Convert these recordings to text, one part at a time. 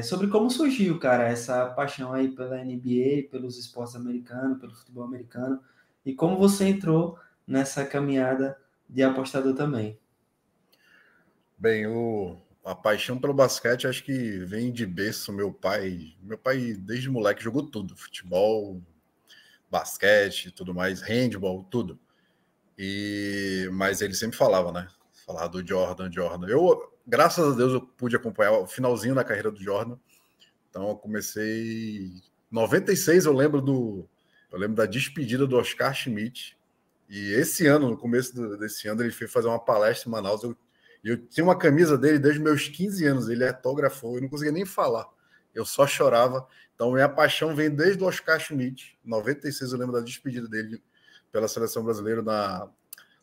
É sobre como surgiu, cara, essa paixão aí pela NBA, pelos esportes americanos, pelo futebol americano e como você entrou nessa caminhada de apostador também. Bem, o, a paixão pelo basquete acho que vem de berço. Meu pai, meu pai desde moleque jogou tudo: futebol, basquete, tudo mais, handball, tudo. E mas ele sempre falava, né? Falava do Jordan, Jordan. Eu graças a Deus eu pude acompanhar o finalzinho da carreira do Jordan. Então eu comecei 96, eu lembro do eu lembro da despedida do Oscar Schmidt. E esse ano, no começo do, desse ano, ele foi fazer uma palestra em Manaus. Eu, eu tinha uma camisa dele desde meus 15 anos, ele autografou, eu não conseguia nem falar. Eu só chorava. Então minha paixão vem desde o Oscar Schmidt, 96, eu lembro da despedida dele pela seleção brasileira na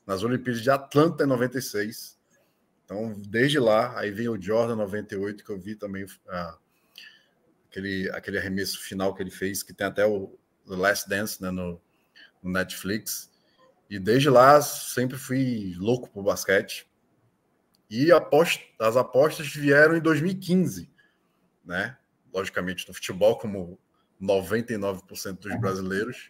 nas Olimpíadas de Atlanta em 96. Então, desde lá, aí vem o Jordan 98, que eu vi também ah, aquele, aquele arremesso final que ele fez, que tem até o The Last Dance né, no, no Netflix. E desde lá, sempre fui louco por basquete. E as apostas vieram em 2015, né? Logicamente, no futebol, como 99% dos brasileiros.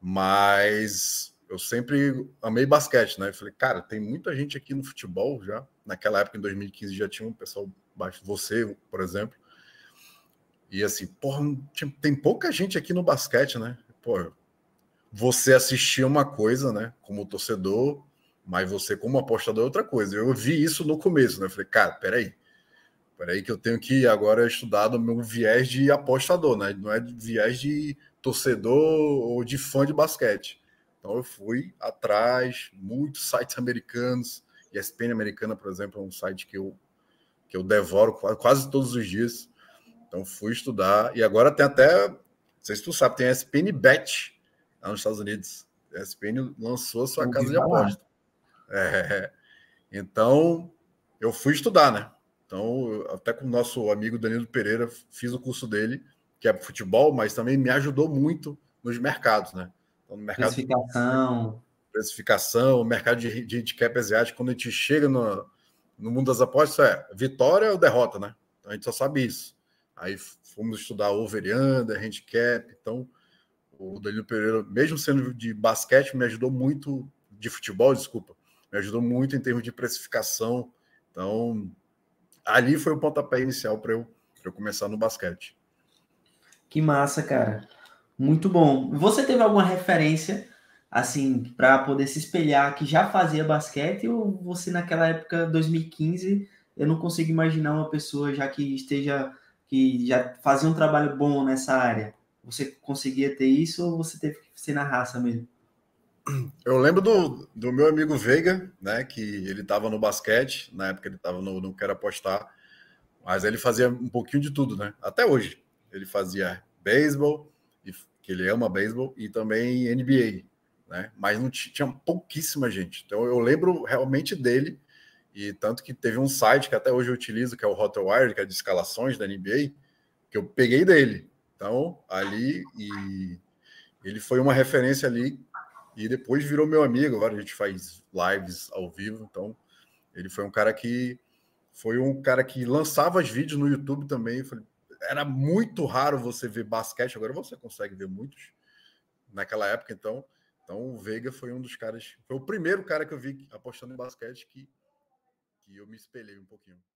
Mas eu sempre amei basquete, né? Eu falei, cara, tem muita gente aqui no futebol já. Naquela época, em 2015, já tinha um pessoal baixo, você, por exemplo. E assim, porra, tem pouca gente aqui no basquete, né? Pô, você assistia uma coisa, né? Como torcedor, mas você, como apostador, é outra coisa. Eu vi isso no começo, né? Eu falei, cara, peraí. Peraí, que eu tenho que agora estudar o meu viés de apostador, né? Não é viés de torcedor ou de fã de basquete. Então eu fui atrás, muitos sites americanos, e a ESPN americana, por exemplo, é um site que eu, que eu devoro quase todos os dias. Então fui estudar. E agora tem até, não sei se tu sabe, tem a ESPN Bet lá nos Estados Unidos. A ESPN lançou a sua casa de aposta. É. Então eu fui estudar, né? Então, até com o nosso amigo Danilo Pereira, fiz o curso dele, que é futebol, mas também me ajudou muito nos mercados, né? Então, no mercado precificação. De, precificação, mercado de, de handicap asiático, quando a gente chega no, no mundo das apostas, é vitória ou derrota, né? Então, a gente só sabe isso. Aí fomos estudar over under, handicap. Então, o Danilo Pereira, mesmo sendo de basquete, me ajudou muito, de futebol, desculpa, me ajudou muito em termos de precificação. Então, ali foi o pontapé inicial para eu, eu começar no basquete. Que massa, cara. Muito bom. Você teve alguma referência, assim, para poder se espelhar que já fazia basquete ou você naquela época, 2015, eu não consigo imaginar uma pessoa já que esteja, que já fazia um trabalho bom nessa área? Você conseguia ter isso ou você teve que ser na raça mesmo? Eu lembro do, do meu amigo Veiga, né, que ele estava no basquete, na época ele estava no Não Quero Apostar, mas ele fazia um pouquinho de tudo, né? Até hoje. Ele fazia beisebol, que ele ama beisebol e também NBA, né? Mas não tinha pouquíssima gente. Então eu lembro realmente dele e tanto que teve um site que até hoje eu utilizo, que é o Rottweiler, que é de escalações da NBA, que eu peguei dele. Então ali e ele foi uma referência ali e depois virou meu amigo. Agora a gente faz lives ao vivo, então ele foi um cara que foi um cara que lançava os vídeos no YouTube também. Eu falei, era muito raro você ver basquete, agora você consegue ver muitos. Naquela época, então, então o Veiga foi um dos caras, foi o primeiro cara que eu vi apostando em basquete que, que eu me espelhei um pouquinho.